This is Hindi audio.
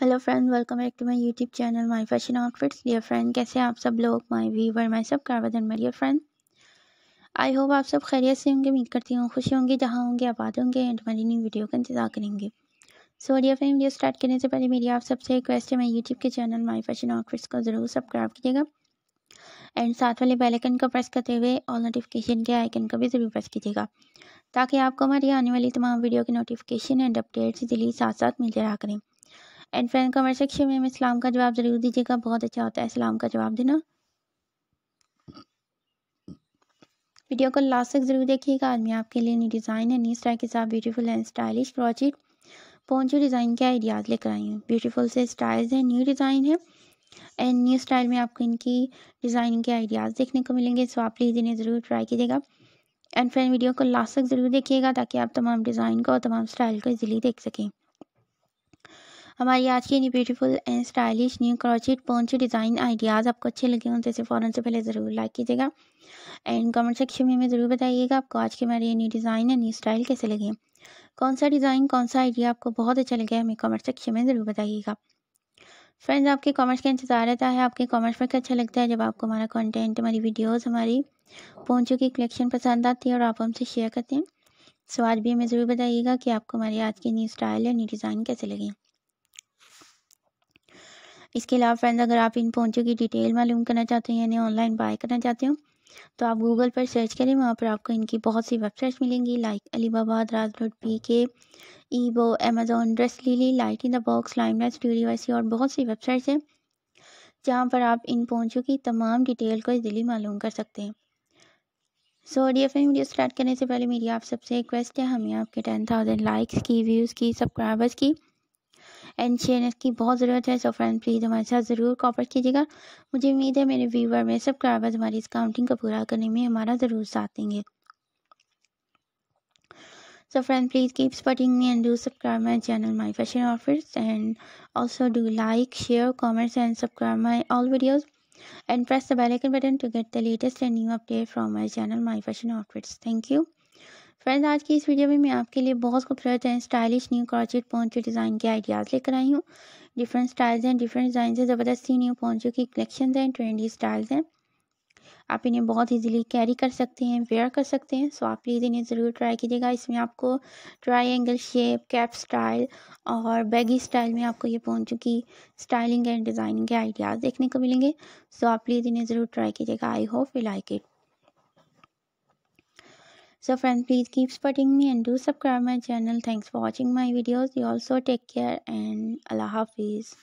hello friend welcome back to my YouTube channel my fashion outfits dear friend कैसे आप सब लोग माय वीवर माय सब कारवादन माय फ्रेंड आई होप आप सब खैरियत से होंगे उम्मीद करती हूँ खुशी होंगी जहाँ होंगे आबाद होंगे एंड हमारी न्यू वीडियो का इंतजार करेंगे so dear friend video start करने से पहले मेरी आप सबसे रिक्वेस्ट है मैं यूट्यूब के चैनल माई फैशन आउटफिट्स को ज़रूर सब्सक्राइब कीजिएगा एंड साथ वाले बेलकन को प्रेस करते हुए ऑल नोटिफिकेशन के आइकन को भी ज़रूर प्रेस कीजिएगा ताकि आपको हमारी आने वाली तमाम वीडियो की नोटिफिकेशन एंड अपडेट्स दिल्ली साथ साथ मिलते रहा करें एंड फ्रेंड कमेंट सेक्शन में हमें इस्लाम का जवाब ज़रूर दीजिएगा बहुत अच्छा होता है इस्लाम का जवाब देना वीडियो को लास्ट तक ज़रूर देखिएगा आज मैं आपके लिए नई डिज़ाइन है नई स्टाइल के साथ beautiful and stylish crochet poncho design के आइडियाज़ लेकर आई हूँ ब्यूटीफुल से स्टाइल्स हैं न्यू डिज़ाइन है एंड न्यू स्टाइल में आपको इनकी डिज़ाइन के आइडियाज़ देखने को मिलेंगे सो आप प्लीज़ इन्हें ज़रूर ट्राई कीजिएगा एंड फ्रेंड वीडियो को लास्ट तक ज़रूर देखिएगा ताकि आप तमाम डिज़ाइन को और तमाम स्टाइल को इजीली देख सकें हमारी आज की beautiful and stylish new crochet poncho design ideas आपको अच्छे लगे हों तो इसे फ़ौरन से पहले ज़रूर लाइक कीजिएगा एंड कमेंट सेक्शन में हमें ज़रूर बताइएगा आपको आज की हमारी ये न्यू डिज़ाइन या न्यू स्टाइल कैसे लगे कौन सा डिज़ाइन कौन सा आइडिया आपको बहुत अच्छा लगे हमें कमेंट सेक्शन में ज़रूर बताइएगा फ्रेंड्स आपके कमेंट्स का इंतज़ार रहता है आपके कमेंट्स में अच्छा लगता है जब आपको हमारा कंटेंट हमारी वीडियोस हमारी पहुंचों की कलेक्शन पसंद आती है और आप हमसे शेयर करते हैं सो आज भी हमें ज़रूर बताइएगा कि आपको हमारी आज की न्यू स्टाइल या न्यू डिज़ाइन कैसे लगे इसके अलावा फ्रेंड्स अगर आप इन पहुँचों की डिटेल मालूम करना चाहते हैं यानी ऑनलाइन बाय करना चाहते हो तो आप गूगल पर सर्च करें वहाँ पर आपको इनकी बहुत सी वेबसाइट्स मिलेंगी लाइक अलीबाबा राज डॉट पी के ईबो Amazon DressLily light in the box limelight studio और बहुत सी वेबसाइट्स हैं जहाँ पर आप इन पहुँचों की तमाम डिटेल को दिली मालूम कर सकते हैं so D F video start करने से पहले मेरी आप सबसे रिक्वेस्ट है हमें आपके टेन थाउजेंड लाइक्स की व्यूज़ की सब्सक्राइबर्स की एंड शेयरनेस की बहुत ज़रूरत है सो फ्रेंड प्लीज़ हमारे साथ ज़रूर कॉपर कीजिएगा मुझे उम्मीद है मेरे व्यूवर में सब क्राइबर्स हमारी इस काउंटिंग को पूरा करने में हमारा ज़रूर साथ देंगे so friend please keep supporting me and do subscribe my channel my fashion office and also do like share comments and subscribe my all videos and press the bell icon button to get the latest and new update from my channel my fashion office thank you friends आज की इस वीडियो में मैं आपके लिए बहुत खूबसूरत and stylish new crochet poncho design के आइडियाज़ लेकर आई हूँ डिफरेंट स्टाइल्स हैं डिफरेंट डिज़ाइन से ज़बरदस्ती न्यू पॉन्चो की कलेक्शन हैं ट्रेंडी स्टाइल्स हैं आप इन्हें बहुत इजीली कैरी कर सकते हैं वेयर कर सकते हैं सो आप प्लीज़ इन्हें ज़रूर ट्राई कीजिएगा इसमें आपको ट्राइंगल शेप कैप स्टाइल और बैगी स्टाइल में आपको ये पहुँचों की स्टाइलिंग एंड डिज़ाइनिंग के आइडियाज़ देखने को मिलेंगे सो आप प्लीज़ इन्हें ज़रूर ट्राई कीजिएगा I hope you like it so friends please keep supporting me and do subscribe my channel thanks for watching my videos you also take care and allah hafiz